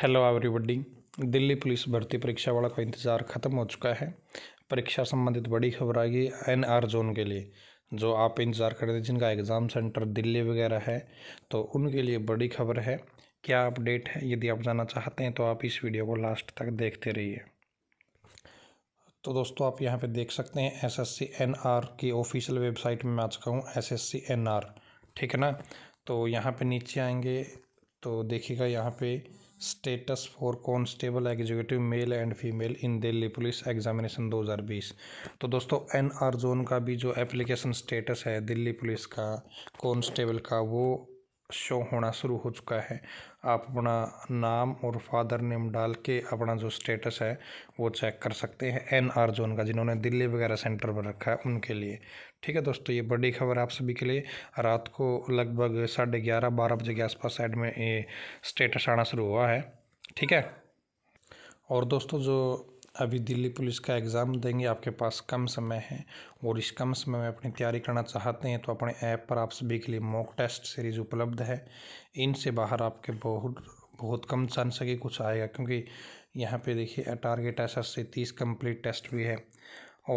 hello everybody Delhi police भर्ती परीक्षा वाला का इंतज़ार ख़त्म हो चुका है परीक्षा संबंधित बड़ी खबर आ गई एन आर जोन के लिए जो आप इंतज़ार कर रहे थे जिनका एग्ज़ाम सेंटर दिल्ली वगैरह है तो उनके लिए बड़ी खबर है क्या अपडेट है यदि आप जाना चाहते हैं तो आप इस वीडियो को लास्ट तक देखते रहिए तो दोस्तों आप यहाँ पर देख सकते हैं S S C N R की ऑफिशियल वेबसाइट में मैं आ चुका हूँ S S C N R ठीक है ना तो यहाँ पे नीचे आएंगे तो देखिएगा यहाँ पे status for constable executive male and female in Delhi police examination 2020 तो दोस्तों एन आर जोन का भी जो एप्लीकेशन स्टेटस है दिल्ली पुलिस का कॉन्स्टेबल का वो शो होना शुरू हो चुका है आप अपना नाम और फादर नेम डाल के अपना जो स्टेटस है वो चेक कर सकते हैं एन आर जोन का जिन्होंने दिल्ली वगैरह सेंटर पर रखा है उनके लिए ठीक है दोस्तों ये बड़ी खबर आप सभी के लिए रात को लगभग साढ़े ग्यारह बारह बजे के आसपास साइड में ये स्टेटस आना शुरू हुआ है ठीक है और दोस्तों जो अभी दिल्ली पुलिस का एग्ज़ाम देंगे आपके पास कम समय है और इस कम समय में अपनी तैयारी करना चाहते हैं तो अपने ऐप पर आप सभी के लिए मॉक टेस्ट सीरीज़ उपलब्ध है इनसे बाहर आपके बहुत बहुत कम चांस है कि कुछ आएगा क्योंकि यहाँ पे देखिए टारगेट एस एस सी तीस कम्प्लीट टेस्ट भी है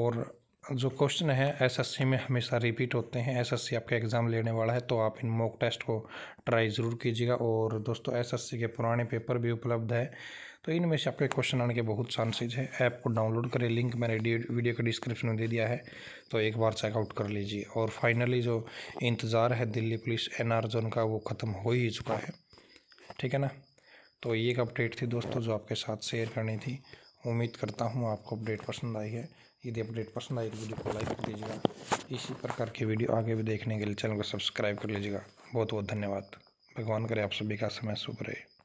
और जो क्वेश्चन है एसएससी में हमेशा रिपीट होते हैं एसएससी आपका एग्ज़ाम लेने वाला है तो आप इन मॉक टेस्ट को ट्राई ज़रूर कीजिएगा और दोस्तों एसएससी के पुराने पेपर भी उपलब्ध है तो इनमें से आपके क्वेश्चन आने के बहुत चांसेज है ऐप को डाउनलोड करें लिंक मैंने वीडियो के डिस्क्रिप्शन में दे दिया है तो एक बार चेकआउट कर लीजिए और फाइनली जो इंतज़ार है दिल्ली पुलिस एन जोन का वो ख़त्म हो ही चुका है ठीक है ना तो ये एक अपडेट थी दोस्तों जो आपके साथ शेयर करनी थी उम्मीद करता हूँ आपको अपडेट पसंद आई है यदि अपडेट पसंद आई तो वीडियो को लाइक कर दीजिएगा इसी प्रकार की वीडियो आगे भी देखने के लिए चैनल को सब्सक्राइब कर लीजिएगा बहुत बहुत धन्यवाद भगवान करे आप सभी का समय शुभ रहे